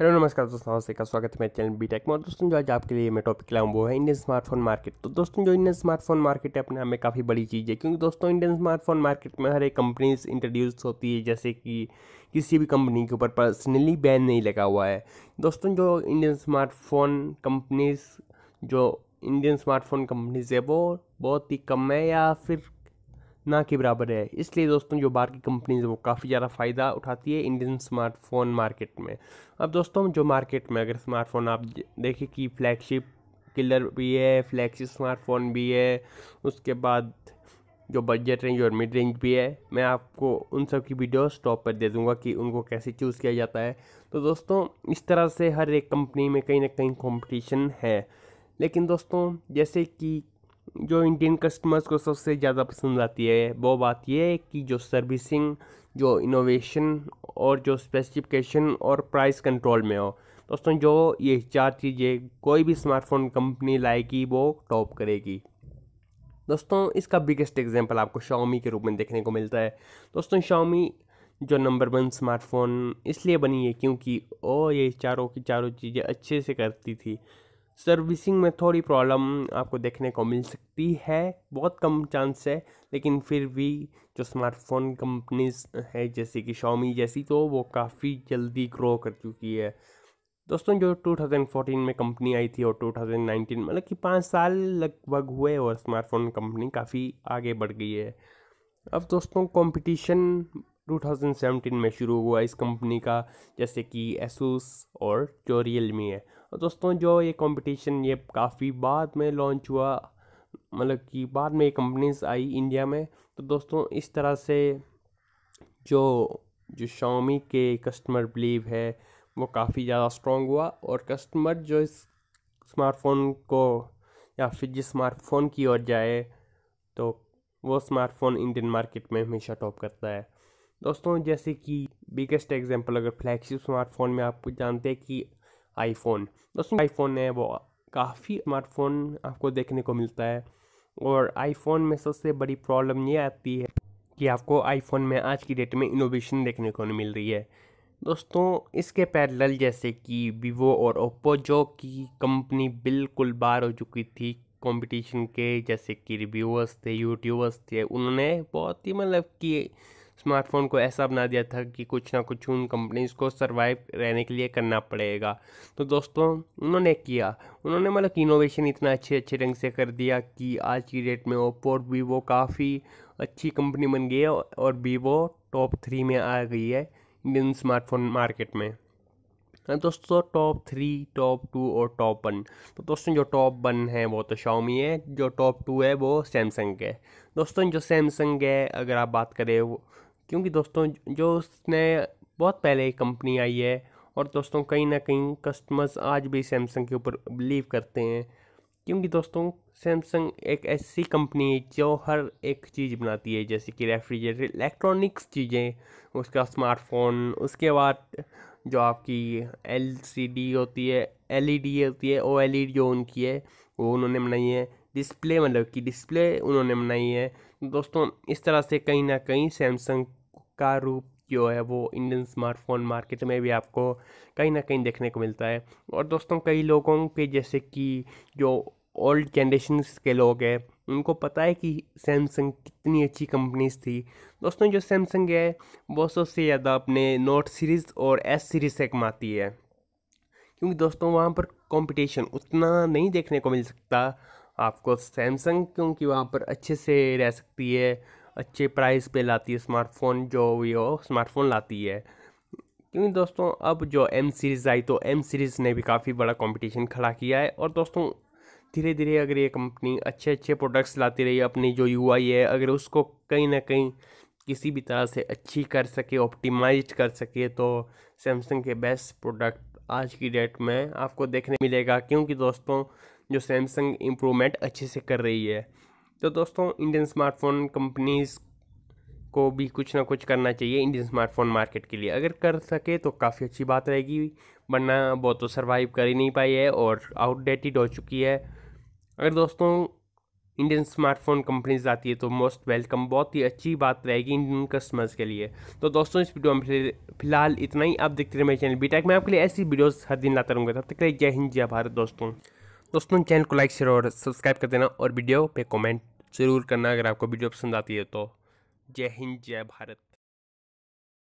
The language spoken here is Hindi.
हेलो नमस्कार दोस्तों नमस्ते का स्वागत है मेरे चैनल बी टेक में दोस्तों जो आज आपके लिए मैं टॉपिक लाऊँ वो है इंडियन स्मार्टफोन मार्केट तो दोस्तों जो इंडियन स्मार्टफोन मार्केट है अपने आप में काफ़ी बड़ी चीज़ है क्योंकि दोस्तों इंडियन स्मार्टफोन मार्केट में हर एक कंपनीज इंट्रोड्यूस होती है जैसे कि किसी भी कंपनी के ऊपर पर्सनली बैन नहीं लगा हुआ है दोस्तों जो इंडियन स्मार्टफोन कंपनीज जो इंडियन स्मार्टफोन कंपनीज है वो बहुत ही कम है या फिर ना के बराबर है इसलिए दोस्तों जो बाहर की कंपनीज वो काफ़ी ज़्यादा फ़ायदा उठाती है इंडियन स्मार्टफोन मार्केट में अब दोस्तों जो मार्केट में अगर स्मार्टफोन आप देखें कि फ्लैगशिप किलर भी है फ्लैगशिप स्मार्टफोन भी है उसके बाद जो बजट रेंज और मिड रेंज भी है मैं आपको उन सब की वीडियोस टॉप पर दे दूंगा कि उनको कैसे चूज़ किया जाता है तो दोस्तों इस तरह से हर एक कंपनी में कहीं ना कहीं कंपटीशन है लेकिन दोस्तों जैसे कि जो इंडियन कस्टमर्स को सबसे ज़्यादा पसंद आती है वो बात यह है कि जो सर्विसिंग जो इनोवेशन और जो स्पेसिफिकेशन और प्राइस कंट्रोल में हो दोस्तों जो ये चार चीज़ें कोई भी स्मार्टफोन कंपनी लाएगी वो टॉप करेगी दोस्तों इसका बिगेस्ट एग्जांपल आपको शाओमी के रूप में देखने को मिलता है दोस्तों शाओमी जो नंबर वन स्मार्टफ़ोन इसलिए बनी है क्योंकि ओ ये चारों की चारों चीज़ें अच्छे से करती थी सर्विसिंग में थोड़ी प्रॉब्लम आपको देखने को मिल सकती है बहुत कम चांस है लेकिन फिर भी जो स्मार्टफोन कंपनीज है जैसे कि शॉमी जैसी तो वो काफ़ी जल्दी ग्रो कर चुकी है दोस्तों जो 2014 में कंपनी आई थी और 2019 मतलब कि पाँच साल लगभग हुए और स्मार्टफोन कंपनी काफ़ी आगे बढ़ गई है अब दोस्तों कंपटीशन 2017 में शुरू हुआ इस कंपनी का जैसे कि एसूस और जो रियल मी है दोस्तों जो ये कंपटीशन ये काफ़ी बाद में लॉन्च हुआ मतलब कि बाद में ये कंपनीज आई इंडिया में तो दोस्तों इस तरह से जो जो शॉमी के कस्टमर बिलीव है वो काफ़ी ज़्यादा स्ट्रॉन्ग हुआ और कस्टमर जो इस स्मार्टफोन को या फिर जिस स्मार्टफोन की ओर जाए तो वो स्मार्टफोन इंडियन मार्केट में हमेशा टॉप करता है दोस्तों जैसे कि बिगेस्ट एग्जांपल अगर फ्लैगशिप स्मार्टफोन में आपको जानते हैं कि आईफोन दोस्तों आईफोन है वो काफ़ी स्मार्टफोन आपको देखने को मिलता है और आईफोन में सबसे बड़ी प्रॉब्लम ये आती है कि आपको आईफोन में आज की डेट में इनोवेशन देखने को मिल रही है दोस्तों इसके पैरेलल जैसे कि वीवो और ओप्पो जो की कंपनी बिल्कुल बार हो चुकी थी कंपटीशन के जैसे कि रिव्यूअर्स थे यूट्यूबर्स थे उन्होंने बहुत ही मतलब कि स्मार्टफोन को ऐसा बना दिया था कि कुछ ना कुछ उन कंपनीज़ को सर्वाइव रहने के लिए करना पड़ेगा तो दोस्तों उन्होंने किया उन्होंने मतलब कि इनोवेशन इतना अच्छे अच्छे ढंग से कर दिया कि आज की डेट में ओप्पो और वीवो काफ़ी अच्छी कंपनी बन गई है और वीवो टॉप थ्री में आ गई है इंडियन स्मार्टफोन मार्केट में हाँ दोस्तों टॉप थ्री टॉप टू और टॉप वन तो दोस्तों जो टॉप वन है वो तो शाओमी है जो टॉप टू है वो सैमसंग है दोस्तों जो सैमसंग है अगर आप बात करें क्योंकि दोस्तों जो उसने बहुत पहले एक कंपनी आई है और दोस्तों कहीं ना कहीं कस्टमर्स आज भी सैमसंग के ऊपर बिलीव करते हैं क्योंकि दोस्तों सैमसंग एक ऐसी कंपनी है जो हर एक चीज़ बनाती है जैसे कि रेफ्रिजरेटर इलेक्ट्रॉनिक्स चीज़ें उसका स्मार्टफोन उसके बाद जो आपकी एल होती है एल e होती है ओ एल e जो उनकी है वो उन्होंने बनाई है डिस्प्ले मतलब कि डिस्प्ले उन्होंने बनाई है दोस्तों इस तरह से कहीं ना कहीं सैमसंग का रूप जो है वो इंडियन स्मार्टफोन मार्केट में भी आपको कहीं ना कहीं देखने को मिलता है और दोस्तों कई लोगों पे जैसे कि जो ओल्ड जनरेशन के लोग हैं उनको पता है कि सैमसंग कितनी अच्छी कंपनीज थी दोस्तों जो सैमसंग है वो सबसे ज़्यादा अपने नोट सीरीज़ और एस सीरीज़ से कमाती है क्योंकि दोस्तों वहाँ पर कंपटीशन उतना नहीं देखने को मिल सकता आपको सैमसंग क्योंकि वहाँ पर अच्छे से रह सकती है अच्छे प्राइस पे लाती है स्मार्टफोन जो हो स्मार्टफोन लाती है क्योंकि दोस्तों अब जो एम सीरीज़ आई तो एम सीरीज़ ने भी काफ़ी बड़ा कंपटीशन खड़ा किया है और दोस्तों धीरे धीरे अगर ये कंपनी अच्छे अच्छे प्रोडक्ट्स लाती रही अपनी जो यू है अगर उसको कहीं ना कहीं किसी भी तरह से अच्छी कर सके ऑप्टिमाइज कर सके तो सैमसंग के बेस्ट प्रोडक्ट आज की डेट में आपको देखने मिलेगा क्योंकि दोस्तों जो सैमसंग इम्प्रूवमेंट अच्छे से कर रही है तो दोस्तों इंडियन स्मार्टफोन कंपनीज़ को भी कुछ ना कुछ करना चाहिए इंडियन स्मार्टफोन मार्केट के लिए अगर कर सके तो काफ़ी अच्छी बात रहेगी वरना वो तो सर्वाइव कर ही नहीं पाई है और आउटडेटेड हो चुकी है अगर दोस्तों इंडियन स्मार्टफोन कंपनीज आती है तो मोस्ट वेलकम बहुत ही अच्छी बात रहेगी इंडियन कस्टमर्स के लिए तो दोस्तों इस वीडियो में फिलहाल इतना ही आप देखते रहे मेरे चैनल बीटेक मैं आपके लिए ऐसी वीडियोस हर दिन लाता रहूँगा तब तक जय हिंद जय भारत दोस्तों दोस्तों चैनल को लाइक शेयर और सब्सक्राइब कर देना और वीडियो पे कमेंट ज़रूर करना अगर आपको वीडियो पसंद आती है तो जय हिंद जय भारत